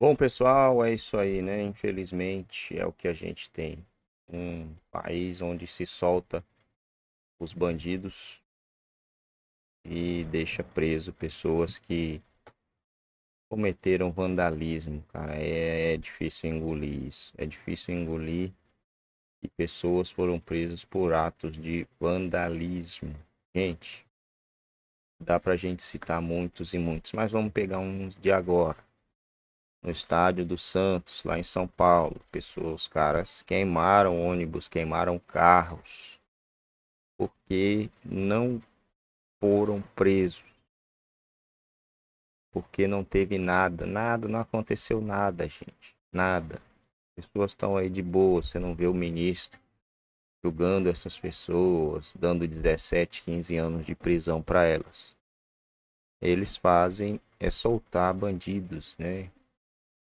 Bom, pessoal, é isso aí, né? Infelizmente é o que a gente tem. Um país onde se solta os bandidos e deixa preso pessoas que cometeram vandalismo, cara. É, é difícil engolir isso. É difícil engolir que pessoas foram presas por atos de vandalismo. Gente, dá pra gente citar muitos e muitos, mas vamos pegar uns de agora no estádio do Santos, lá em São Paulo. Pessoas, os caras queimaram ônibus, queimaram carros, porque não foram presos. Porque não teve nada, nada, não aconteceu nada, gente, nada. Pessoas estão aí de boa, você não vê o ministro julgando essas pessoas, dando 17, 15 anos de prisão para elas. Eles fazem é soltar bandidos, né?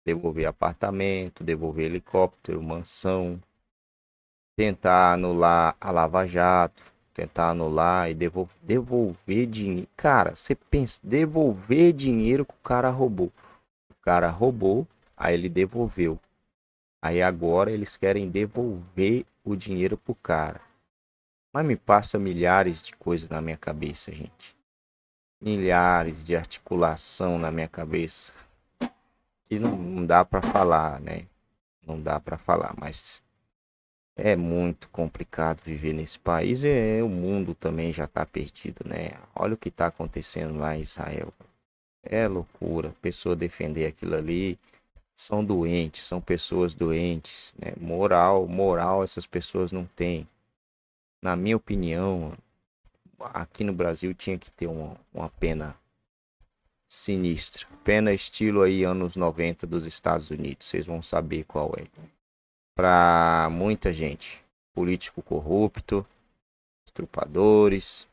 devolver apartamento, devolver helicóptero, mansão, tentar anular a Lava Jato, tentar anular e devolver, devolver dinheiro. Cara, você pensa, devolver dinheiro que o cara roubou. O cara roubou, aí ele devolveu. Aí agora eles querem devolver o dinheiro pro cara. Mas me passa milhares de coisas na minha cabeça, gente. Milhares de articulação na minha cabeça que não dá para falar, né? Não dá para falar, mas é muito complicado viver nesse país e é, o mundo também já está perdido, né? Olha o que está acontecendo lá em Israel. É loucura, pessoa defender aquilo ali. São doentes, são pessoas doentes, né? Moral, moral essas pessoas não têm. Na minha opinião, aqui no Brasil tinha que ter uma, uma pena sinistra. Pena estilo aí anos 90 dos Estados Unidos. Vocês vão saber qual é. Para muita gente, político corrupto, estrupadores.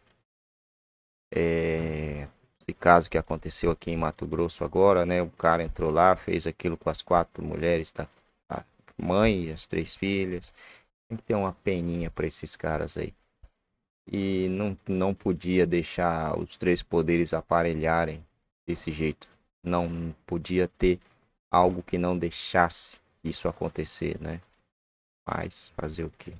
É... Esse caso que aconteceu aqui em Mato Grosso agora, né? O cara entrou lá, fez aquilo com as quatro mulheres da mãe e as três filhas. Tem que ter uma peninha para esses caras aí e não, não podia deixar os três poderes aparelharem desse jeito. Não podia ter algo que não deixasse isso acontecer, né? Mas fazer o quê?